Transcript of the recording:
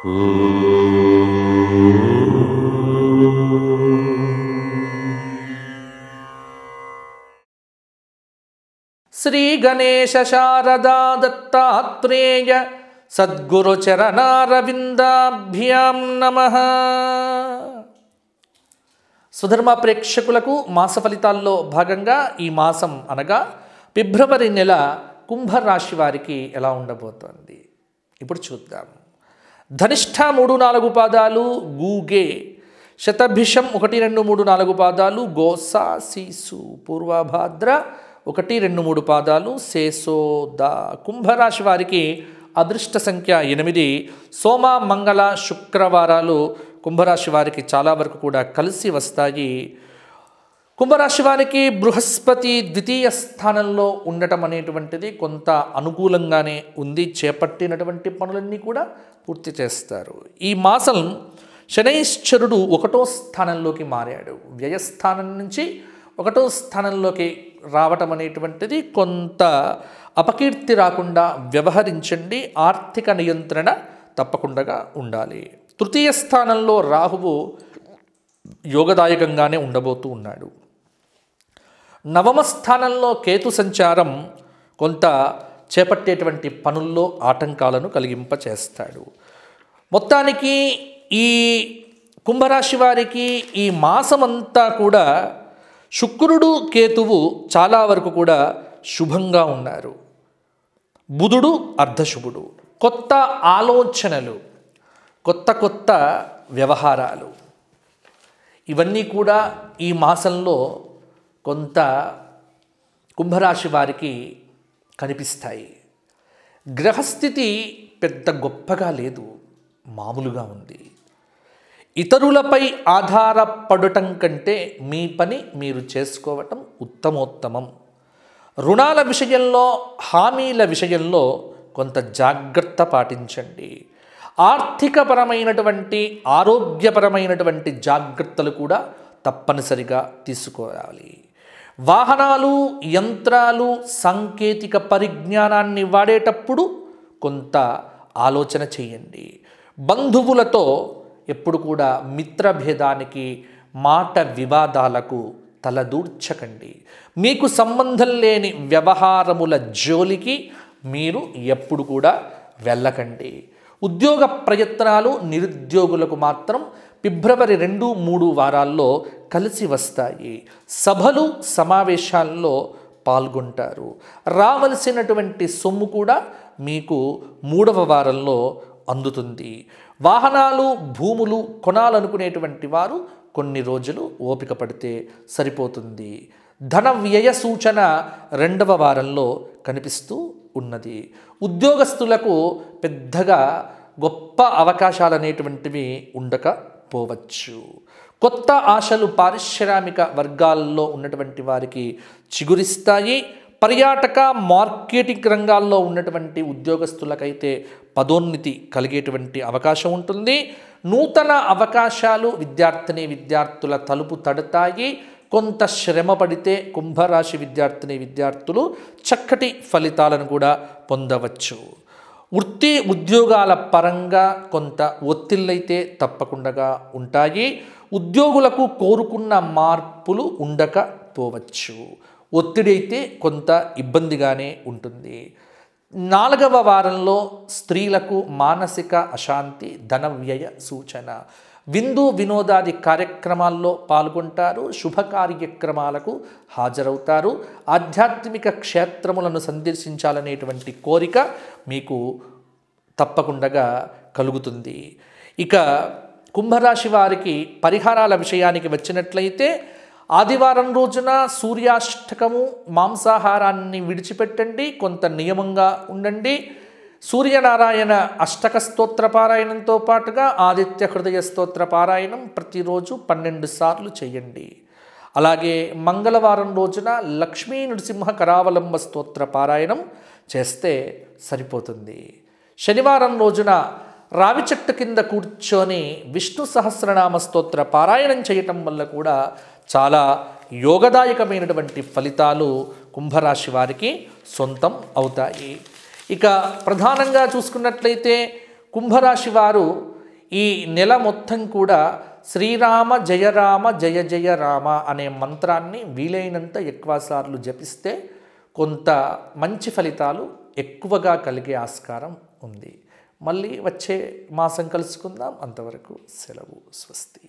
శ్రీ గణేశ శారదా దత్తాత్రేయ సద్గురు చరణారవిందాభ్యాం నమ సుధర్మ ప్రేక్షకులకు మాస ఫలితాల్లో భాగంగా ఈ మాసం అనగా ఫిబ్రవరి నెల కుంభరాశి వారికి ఎలా ఉండబోతోంది ఇప్పుడు చూద్దాం ధనిష్ట మూడు నాలుగు పాదాలు గూగే శతభిషం ఒకటి రెండు మూడు నాలుగు పాదాలు గోసా సీసు పూర్వభాద్ర ఒకటి రెండు మూడు పాదాలు సేసోద కుంభరాశి వారికి అదృష్ట సంఖ్య ఎనిమిది సోమ మంగళ శుక్రవారాలు కుంభరాశి వారికి చాలా వరకు కూడా కలిసి వస్తాయి కుంభరాశి వారికి బృహస్పతి ద్వితీయ స్థానంలో ఉండటం అనేటువంటిది కొంత అనుకూలంగానే ఉంది చేపట్టినటువంటి పనులన్నీ కూడా పూర్తి చేస్తారు ఈ మాసం శనైశ్చరుడు ఒకటో స్థానంలోకి మారాడు వ్యయస్థానం నుంచి ఒకటో స్థానంలోకి రావటం అనేటువంటిది కొంత అపకీర్తి రాకుండా వ్యవహరించండి ఆర్థిక నియంత్రణ తప్పకుండా ఉండాలి తృతీయ స్థానంలో రాహువు యోగదాయకంగానే ఉండబోతూ ఉన్నాడు నవమ స్థానంలో కేతు సంచారం కొంత చేపట్టేటువంటి పనుల్లో ఆటంకాలను కలిగింపచేస్తాడు మొత్తానికి ఈ కుంభరాశి వారికి ఈ మాసమంతా కూడా శుక్రుడు కేతువు చాలా వరకు కూడా శుభంగా ఉన్నారు బుధుడు అర్ధశుభుడు కొత్త ఆలోచనలు కొత్త కొత్త వ్యవహారాలు ఇవన్నీ కూడా ఈ మాసంలో కొంత కుంభరాశి వారికి కనిపిస్తాయి గ్రహస్థితి పెద్ద గొప్పగా లేదు మామూలుగా ఉంది ఇతరులపై ఆధారపడటం కంటే మీ పని మీరు చేసుకోవటం ఉత్తమోత్తమం రుణాల విషయంలో హామీల విషయంలో కొంత జాగ్రత్త పాటించండి ఆర్థికపరమైనటువంటి ఆరోగ్యపరమైనటువంటి జాగ్రత్తలు కూడా తప్పనిసరిగా తీసుకోవాలి వాహనాలు యంత్రాలు సాంకేతిక పరిజ్ఞానాన్ని వాడేటప్పుడు కొంత ఆలోచన చేయండి బంధువులతో ఎప్పుడు కూడా మిత్రభేదానికి మాట వివాదాలకు తలదూర్చకండి మీకు సంబంధం లేని వ్యవహారముల జోలికి మీరు ఎప్పుడు కూడా వెళ్ళకండి ఉద్యోగ ప్రయత్నాలు నిరుద్యోగులకు మాత్రం ఫిబ్రవరి రెండు మూడు వారాల్లో కలిసి వస్తాయి సభలు సమావేశాల్లో పాల్గొంటారు రావలసినటువంటి సొమ్ము కూడా మీకు మూడవ వారంలో అందుతుంది వాహనాలు భూములు కొనాలనుకునేటువంటి వారు కొన్ని రోజులు ఓపిక పడితే సరిపోతుంది ధన వ్యయ సూచన రెండవ వారంలో కనిపిస్తూ ఉన్నది ఉద్యోగస్తులకు పెద్దగా గొప్ప అవకాశాలు అనేటువంటివి ఉండకపోవచ్చు కొత్త ఆశలు పారిశ్రామిక వర్గాల్లో ఉన్నటువంటి వారికి చిగురిస్తాయి పర్యాటక మార్కెటింగ్ రంగాల్లో ఉన్నటువంటి ఉద్యోగస్తులకైతే పదోన్నతి కలిగేటువంటి అవకాశం ఉంటుంది నూతన అవకాశాలు విద్యార్థిని విద్యార్థుల తలుపు తడతాయి కొంత శ్రమ పడితే కుంభరాశి విద్యార్థిని విద్యార్థులు చక్కటి ఫలితాలను కూడా పొందవచ్చు వృత్తి ఉద్యోగాల పరంగా కొంత ఒత్తిళ్ళైతే తప్పకుండా ఉంటాయి ఉద్యోగులకు కోరుకున్న మార్పులు ఉండకపోవచ్చు ఒత్తిడి అయితే కొంత ఇబ్బందిగానే ఉంటుంది నాలుగవ వారంలో స్త్రీలకు మానసిక అశాంతి ధన వ్యయ సూచన విందు వినోదాది కార్యక్రమాల్లో పాల్గొంటారు శుభ కార్యక్రమాలకు హాజరవుతారు ఆధ్యాత్మిక క్షేత్రములను సందర్శించాలనేటువంటి కోరిక మీకు తప్పకుండా కలుగుతుంది ఇక కుంభరాశి వారికి పరిహారాల విషయానికి వచ్చినట్లయితే ఆదివారం రోజున సూర్యాష్టకము మాంసాహారాన్ని విడిచిపెట్టండి కొంత నియమంగా ఉండండి సూర్యనారాయణ అష్టక స్తోత్ర పారాయణంతో పాటుగా ఆదిత్య హృదయ స్తోత్ర పారాయణం ప్రతిరోజు పన్నెండు సార్లు చేయండి అలాగే మంగళవారం రోజున లక్ష్మీ నృసింహ కరావలంబ స్తోత్ర పారాయణం చేస్తే సరిపోతుంది శనివారం రోజున రావి చెట్టు కింద కూర్చొని విష్ణు సహస్రనామ స్తోత్ర పారాయణం చేయటం వల్ల కూడా చాలా యోగదాయకమైనటువంటి ఫలితాలు కుంభరాశి వారికి సొంతం అవుతాయి ఇక ప్రధానంగా చూసుకున్నట్లయితే కుంభరాశి వారు ఈ నెల మొత్తం కూడా శ్రీరామ జయరామ జయ జయ రామ అనే మంత్రాన్ని వీలైనంత ఎక్కువసార్లు జపిస్తే కొంత మంచి ఫలితాలు ఎక్కువగా కలిగే ఆస్కారం ఉంది మళ్ళీ వచ్చే మాసం కలుసుకుందాం అంతవరకు సెలవు స్వస్తి